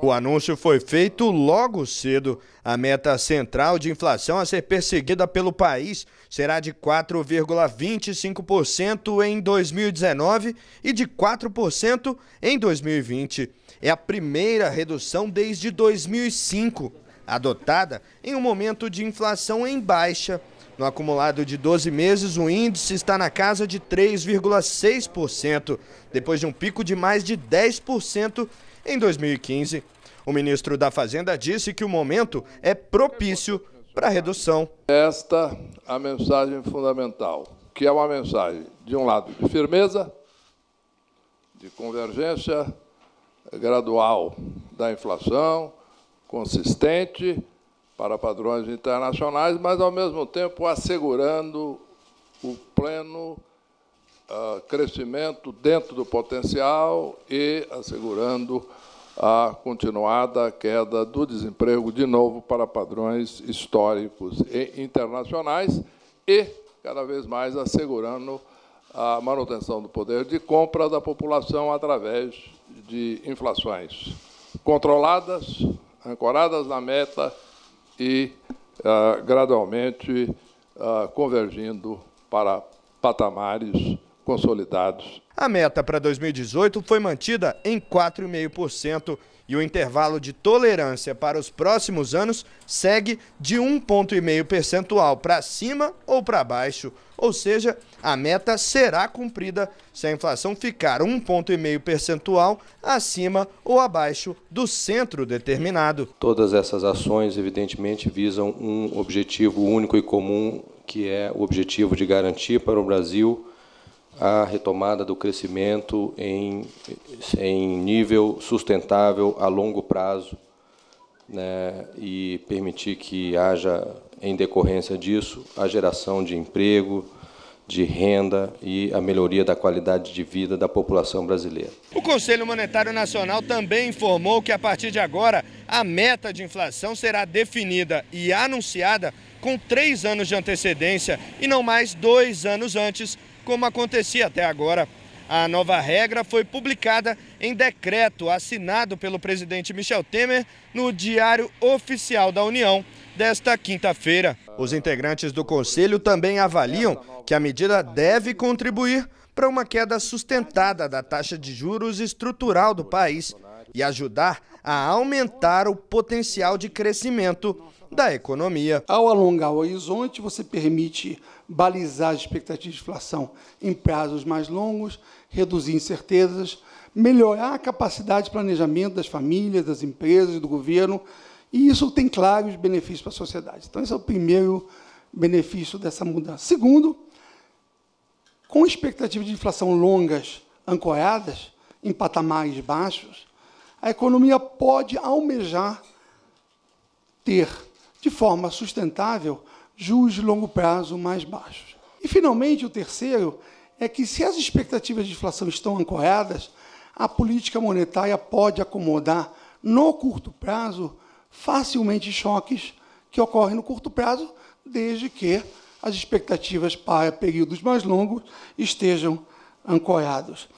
O anúncio foi feito logo cedo. A meta central de inflação a ser perseguida pelo país será de 4,25% em 2019 e de 4% em 2020. É a primeira redução desde 2005, adotada em um momento de inflação em baixa. No acumulado de 12 meses, o índice está na casa de 3,6%, depois de um pico de mais de 10% em 2015. O ministro da Fazenda disse que o momento é propício para a redução. Esta é a mensagem fundamental, que é uma mensagem, de um lado, de firmeza, de convergência gradual da inflação, consistente, para padrões internacionais, mas, ao mesmo tempo, assegurando o pleno uh, crescimento dentro do potencial e assegurando a continuada queda do desemprego, de novo, para padrões históricos e internacionais, e, cada vez mais, assegurando a manutenção do poder de compra da população através de inflações controladas, ancoradas na meta e ah, gradualmente ah, convergindo para patamares consolidados. A meta para 2018 foi mantida em 4,5% e o intervalo de tolerância para os próximos anos segue de 1,5 percentual para cima ou para baixo, ou seja, a meta será cumprida se a inflação ficar 1,5 percentual acima ou abaixo do centro determinado. Todas essas ações, evidentemente, visam um objetivo único e comum, que é o objetivo de garantir para o Brasil a retomada do crescimento em, em nível sustentável a longo prazo né, e permitir que haja, em decorrência disso, a geração de emprego, de renda e a melhoria da qualidade de vida da população brasileira. O Conselho Monetário Nacional também informou que, a partir de agora, a meta de inflação será definida e anunciada com três anos de antecedência e não mais dois anos antes como acontecia até agora. A nova regra foi publicada em decreto assinado pelo presidente Michel Temer no Diário Oficial da União desta quinta-feira. Os integrantes do conselho também avaliam que a medida deve contribuir para uma queda sustentada da taxa de juros estrutural do país e ajudar a aumentar o potencial de crescimento da economia. Ao alongar o horizonte, você permite balizar as expectativas de inflação em prazos mais longos, reduzir incertezas, melhorar a capacidade de planejamento das famílias, das empresas, do governo, e isso tem claros benefícios para a sociedade. Então, esse é o primeiro benefício dessa mudança. Segundo, com expectativas de inflação longas ancoradas em patamares baixos, a economia pode almejar ter, de forma sustentável, juros de longo prazo mais baixos. E, finalmente, o terceiro é que, se as expectativas de inflação estão ancoradas, a política monetária pode acomodar, no curto prazo, facilmente choques que ocorrem no curto prazo, desde que as expectativas para períodos mais longos estejam ancorados.